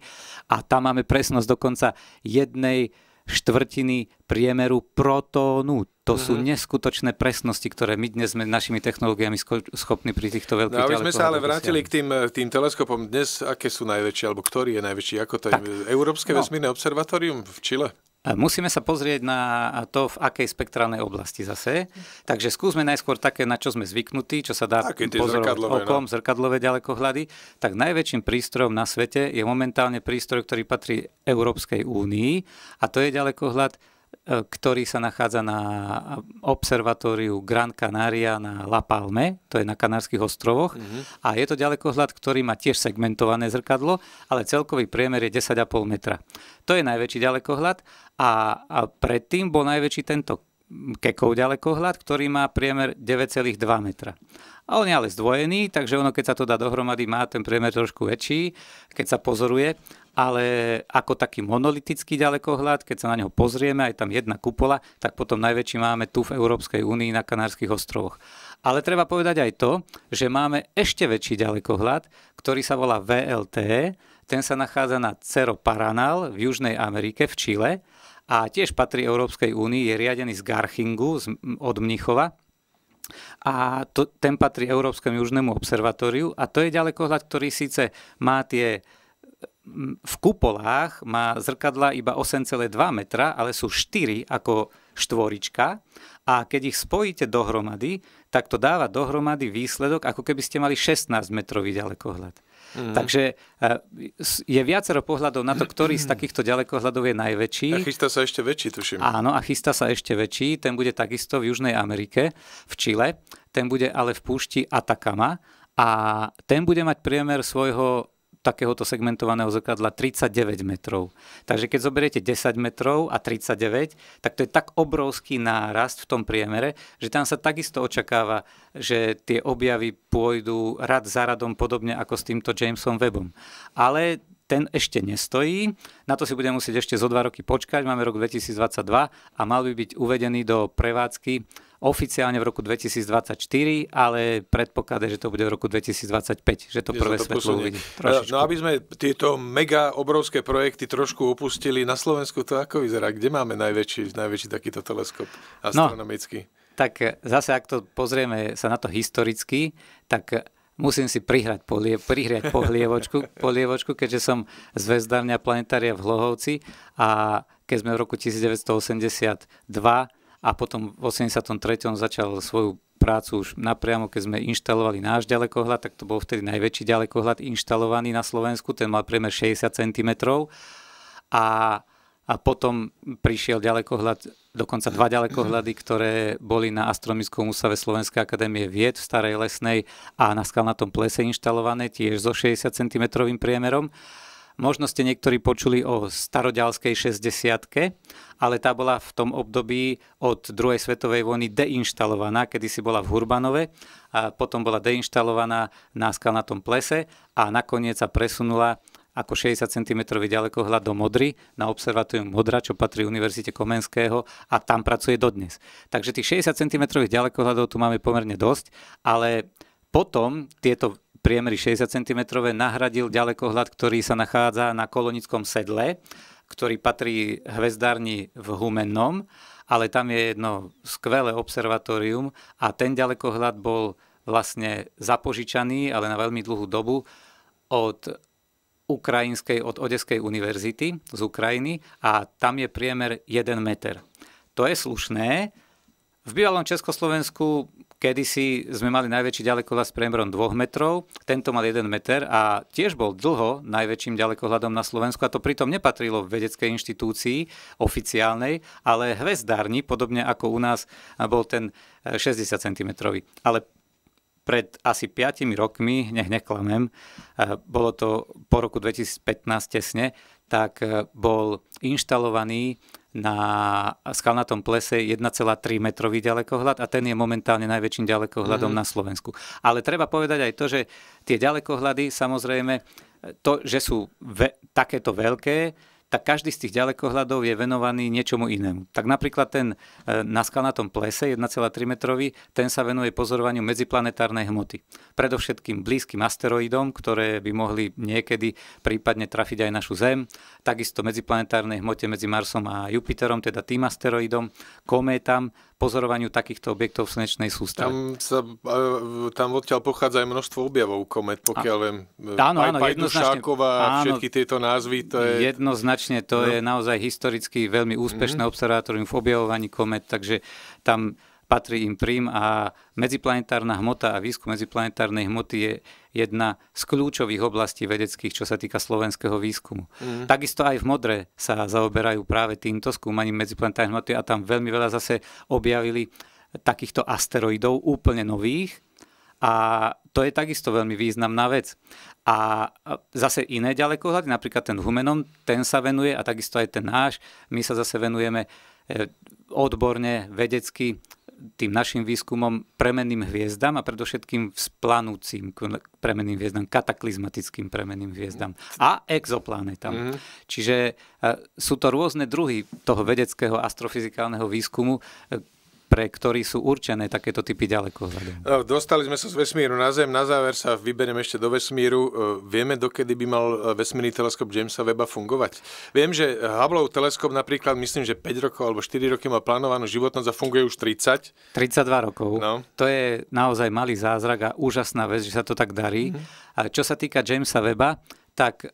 S2: A tam máme presnosť dokonca jednej štvrtiny priemeru protónu. To mm-hmm. sú mhm. neskutočné presnosti, ktoré my dnes sme našimi technológiami schopní pri týchto veľkých no, aby sme sa ale vrátili k
S1: tým, eh, tým teleskopom dnes, aké sú najväčšie, alebo ktorý je najväčší, ako to je Európske no. vesmírne
S2: observatórium v Čile? Musíme sa pozrieť na to, v akej spektrálnej oblasti zase. Takže skúsme najskôr také, na čo sme zvyknutí, čo sa dá pozorovať zrkadlové, okom, no. zrkadlové ďalekohľady. Tak najväčším prístrojom na svete je momentálne prístroj, ktorý patrí Európskej únii a to je ďalekohľad E, ktorý sa nachádza na observatóriu Gran Canaria na La Palme, to je na Kanárskych ostrovoch. Mm-hmm. A je to ďalekohľad, ktorý má tiež segmentované zrkadlo, ale celkový priemer je 10,5 metra. To je najväčší ďalekohľad a, a predtým bol najväčší tento Kekov ďalekohľad, ktorý má priemer 9,2 metra. A on je ale zdvojený, takže ono keď sa to dá dohromady, má ten priemer trošku väčší, keď sa pozoruje ale ako taký monolitický ďalekohľad, keď sa na neho pozrieme, aj tam jedna kupola, tak potom najväčší máme tu v Európskej únii na Kanárskych ostrovoch. Ale treba povedať aj to, že máme ešte väčší ďalekohľad, ktorý sa volá VLT, e. ten sa nachádza na Cerro Paranal v Južnej Amerike, v Čile a tiež patrí Európskej únii, je riadený z Garchingu z, od Mnichova a to, ten patrí Európskemu južnému observatóriu a to je ďalekohľad, ktorý síce má tie v kupolách má zrkadla iba 8,2 metra, ale sú 4 ako štvorička a keď ich spojíte dohromady, tak to dáva dohromady výsledok, ako keby ste mali 16-metrový ďalekohľad. Mm. Takže eh, je viacero pohľadov na to, ktorý z takýchto ďalekohľadov je najväčší. A chystá sa ešte väčší, tuším. Áno, a chystá sa ešte väčší. Ten bude takisto v Južnej Amerike, v Čile. Ten bude ale v púšti Atakama a ten bude mať priemer svojho takéhoto segmentovaného zrkadla 39 metrov. Takže keď zoberiete 10 metrov a 39, tak to je tak obrovský nárast v tom priemere, že tam sa takisto očakáva, že tie objavy pôjdu rad za radom podobne ako s týmto Jamesom Webom. Ale ten ešte nestojí. Na to si budeme musieť ešte zo dva roky počkať. Máme rok 2022 a mal by byť uvedený do prevádzky oficiálne v roku 2024, ale predpokladá, že to bude v roku 2025, že to prvé to svetlo uvidí. No,
S1: no aby sme tieto mega obrovské projekty trošku opustili, na Slovensku to ako vyzerá? Kde máme najväčší, najväčší takýto teleskop no, astronomický?
S2: No, tak zase, ak to pozrieme sa na to historicky, tak musím si prihrať, polie, prihriať pohlievočku, polievočku, keďže som z Vezdárňa planetária v Hlohovci a keď sme v roku 1982 a potom v 83. začal svoju prácu už napriamo, keď sme inštalovali náš ďalekohľad, tak to bol vtedy najväčší ďalekohľad inštalovaný na Slovensku, ten mal priemer 60 cm a, a potom prišiel ďalekohľad, dokonca dva ďalekohľady, ktoré boli na Astronomickom ústave Slovenskej akadémie vied v Starej Lesnej a na Skalnatom plese inštalované tiež so 60 cm priemerom Možno ste niektorí počuli o staroďalskej 60 ale tá bola v tom období od druhej svetovej vojny deinštalovaná, kedy si bola v Hurbanove a potom bola deinštalovaná na skalnatom plese a nakoniec sa presunula ako 60 cm ďalekohľad do Modry na observatórium Modra, čo patrí Univerzite Komenského a tam pracuje dodnes. Takže tých 60 cm ďalekohľadov tu máme pomerne dosť, ale potom tieto priemery 60 cm nahradil ďalekohľad, ktorý sa nachádza na kolonickom sedle, ktorý patrí hvezdárni v Humennom, ale tam je jedno skvelé observatórium a ten ďalekohľad bol vlastne zapožičaný, ale na veľmi dlhú dobu, od ukrajinskej, od Odeskej univerzity z Ukrajiny a tam je priemer 1 meter. To je slušné, v bývalom Československu kedysi sme mali najväčší ďalekohľad s priemerom 2 metrov, tento mal 1 meter a tiež bol dlho najväčším ďalekohľadom na Slovensku a to pritom nepatrilo v vedeckej inštitúcii oficiálnej, ale hvezdárni, podobne ako u nás, bol ten 60 eh, cm. Ale pred asi 5 rokmi, nech neklamem, eh, bolo to po roku 2015 tesne, tak eh, bol inštalovaný na skalnatom plese 1,3 metrový ďalekohľad a ten je momentálne najväčším ďalekohľadom mm na Slovensku. Ale treba povedať aj to, že tie ďalekohľady samozrejme, to, že sú ve- takéto veľké, tak každý z tých ďalekohľadov je venovaný niečomu inému. Tak napríklad ten e, na skalnatom plese 1,3 metrový, ten sa venuje pozorovaniu medziplanetárnej hmoty. Predovšetkým blízkym asteroidom, ktoré by mohli niekedy prípadne trafiť aj našu Zem, takisto medziplanetárnej hmote medzi Marsom a Jupiterom, teda tým asteroidom, kométam, pozorovaniu takýchto objektov v slnečnej sústave. Tam,
S1: sa, e, tam odtiaľ pochádza aj množstvo objavov komet, pokiaľ a, viem. E, áno, áno, Pajdušákova, áno, všetky tieto názvy. To je... Jednoznačne
S2: Jednoznačne to no. je naozaj historicky veľmi úspešné mm-hmm. observatórium v objavovaní komet, takže tam patrí im prím a medziplanetárna hmota a výskum medziplanetárnej hmoty je jedna z kľúčových oblastí vedeckých, čo sa týka slovenského výskumu. Mm. Takisto aj v Modre sa zaoberajú práve týmto skúmaním medziplanetárnej hmoty a tam veľmi veľa zase objavili takýchto asteroidov úplne nových, a to je takisto veľmi významná vec. A zase iné ďalekohľady, napríklad ten Humenom, ten sa venuje a takisto aj ten náš. My sa zase venujeme e, odborne, vedecky tým našim výskumom premenným hviezdam a predovšetkým vzplanúcim premenným hviezdam, kataklizmatickým premenným hviezdam a exoplanetám. Mm-hmm. Čiže e, sú to rôzne druhy toho vedeckého astrofyzikálneho výskumu, e, pre ktorý sú určené takéto typy ďaleko. E,
S1: dostali sme sa z vesmíru na Zem, na záver sa vyberieme ešte do vesmíru. E, vieme, dokedy by mal e, vesmírny teleskop Jamesa Weba fungovať. Viem, že Hubbleov teleskop napríklad, myslím, že 5 rokov alebo 4 roky má plánovanú životnosť a funguje už 30.
S2: 32 rokov. No. To je naozaj malý zázrak a úžasná vec, že sa to tak darí. Mm-hmm. A čo sa týka Jamesa Weba, tak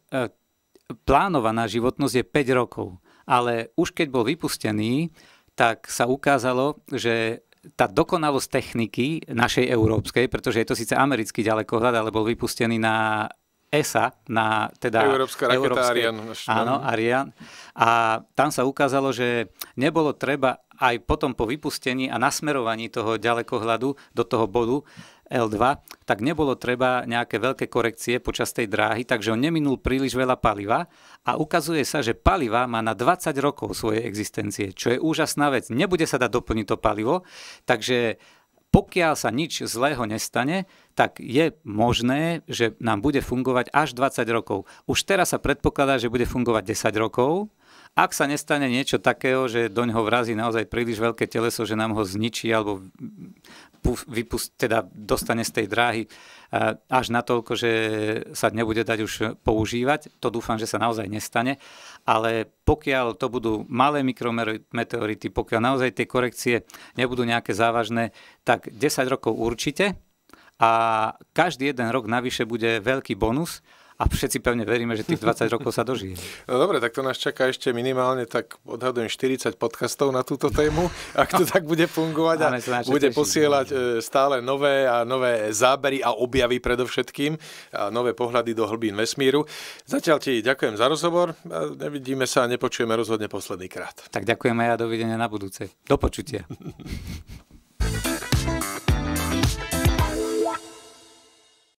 S2: plánovaná životnosť je 5 rokov. Ale už keď bol vypustený, tak sa ukázalo, že tá dokonalosť techniky našej európskej, pretože je to síce americký ďalekohľad, ale bol vypustený na ESA, na teda... Európska raketa Európske, Arian. No, Áno, Arian. A tam sa ukázalo, že nebolo treba aj potom po vypustení a nasmerovaní toho ďalekohľadu do toho bodu L2, tak nebolo treba nejaké veľké korekcie počas tej dráhy, takže on neminul príliš veľa paliva a ukazuje sa, že paliva má na 20 rokov svojej existencie, čo je úžasná vec. Nebude sa dať doplniť to palivo, takže pokiaľ sa nič zlého nestane, tak je možné, že nám bude fungovať až 20 rokov. Už teraz sa predpokladá, že bude fungovať 10 rokov, ak sa nestane niečo takého, že do ňoho vrazí naozaj príliš veľké teleso, že nám ho zničí alebo vypust, teda dostane z tej dráhy eh, až na toľko, že sa nebude dať už používať. To dúfam, že sa naozaj nestane. Ale pokiaľ to budú malé mikrometeority, pokiaľ naozaj tie korekcie nebudú nejaké závažné, tak 10 rokov určite a každý jeden rok navyše bude veľký bonus a všetci pevne veríme, že tých 20 rokov sa dožije.
S1: No dobre, tak to nás čaká ešte minimálne, tak odhadujem 40 podcastov na túto tému, ak to tak bude fungovať a bude posielať e, stále nové a nové zábery a objavy predovšetkým a nové pohľady do hlbín vesmíru. Zatiaľ ti ďakujem za rozhovor a nevidíme sa a nepočujeme rozhodne posledný krát.
S2: Tak ďakujeme a dovidenia na budúce. Do počutia.